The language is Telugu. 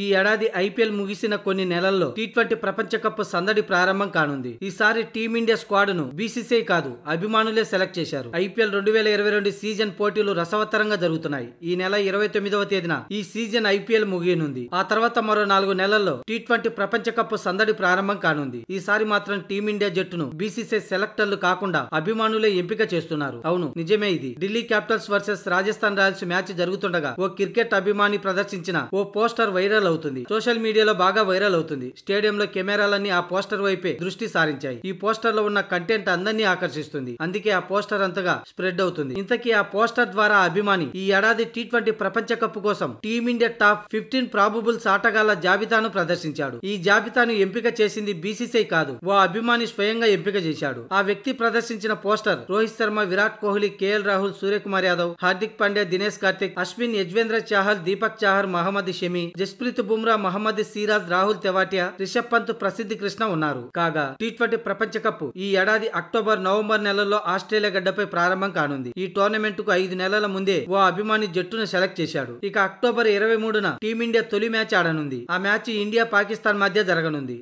ఈ ఏడాది ఐపీఎల్ ముగిసిన కొన్ని నెలల్లో టీ ట్వంటీ ప్రపంచ కప్ సందడి ప్రారంభం కానుంది ఈసారి టీమిండియా స్క్వాడ్ ను బీసీసీఐ కాదు అభిమానులే సెలెక్ట్ చేశారు ఐపీఎల్ రెండు వేల ఇరవై రెండు సీజన్ పోటీలు రసవత్తరంగా జరుగుతున్నాయి ఈ నెల ఇరవై తొమ్మిదవ తేదీన ఈ సీజన్ ఐపీఎల్ ముగియనుంది ఆ తర్వాత మరో నాలుగు నెలల్లో టీ ట్వంటీ ప్రపంచ కప్ సందడి ప్రారంభం కానుంది ఈసారి మాత్రం టీమిండియా జట్టును బీసీసీఐ సెలెక్టర్లు కాకుండా అభిమానులే ఎంపిక చేస్తున్నారు అవును నిజమే ఇది Delhi Capitals versus Rajasthan Royals match జరుగుతుండగా ఓ క్రికెట్ అభిమాని ప్రదర్శించిన ఓ పోస్టర్ వైరల్ వైరల్ అవుతుంది సోషల్ మీడియాలో బాగా వైరల్ అవుతుంది స్టేడియంలో కెమెరాలన్నీ ఆ పోస్టర్ వైపే దృష్టి సారించాయి ఈ పోస్టర్ లో ఉన్న కంటెంట్ అందరినీ ఆకర్షిస్తుంది అందుకే ఆ పోస్టర్ అంతగా స్ప్రెడ్ అవుతుంది ఇంతకీ ఆ పోస్టర్ ద్వారా అభిమాని ఈ ఏడాది టీ ట్వంటీ ప్రపంచ కప్ కోసం టీమిండియా టాప్ ఫిఫ్టీన్ ప్రాబబుల్స్ ఆటగాళ్ల జాబితాను ప్రదర్శించాడు ఈ జాబితాను ఎంపిక చేసింది బీసీసీఐ కాదు ఓ అభిమాని స్వయంగా ఎంపిక చేశాడు ఆ వ్యక్తి ప్రదర్శించిన పోస్టర్ రోహిత్ శర్మ విరాట్ కోహ్లీ కేఎల్ రాహుల్ సూర్యకుమార్ యాదవ్ హార్దిక్ పాండ్యా దినేష్ కార్తిక్ అశ్విన్ యజ్వేంద్ర చాహల్ దీపక్ చాహర్ మహమ్మద్ షమి జస్ప్రీత్ జస్ప్రీత్ బుమ్రా మహమ్మద్ సిరాజ్ రాహుల్ తెవాటియా రిషబ్ పంత్ ప్రసిద్ధి కృష్ణ ఉన్నారు కాగా టీ ట్వంటీ ప్రపంచ కప్ ఈ ఏడాది అక్టోబర్ నవంబర్ నెలలో ఆస్ట్రేలియా గడ్డపై ప్రారంభం కానుంది ఈ టోర్నమెంట్ కు ఐదు నెలల ముందే ఓ అభిమాని జట్టును సెలెక్ట్ చేశాడు ఇక అక్టోబర్ ఇరవై మూడున టీమిండియా తొలి మ్యాచ్ ఆడనుంది ఆ మ్యాచ్ ఇండియా పాకిస్తాన్ మధ్య జరగనుంది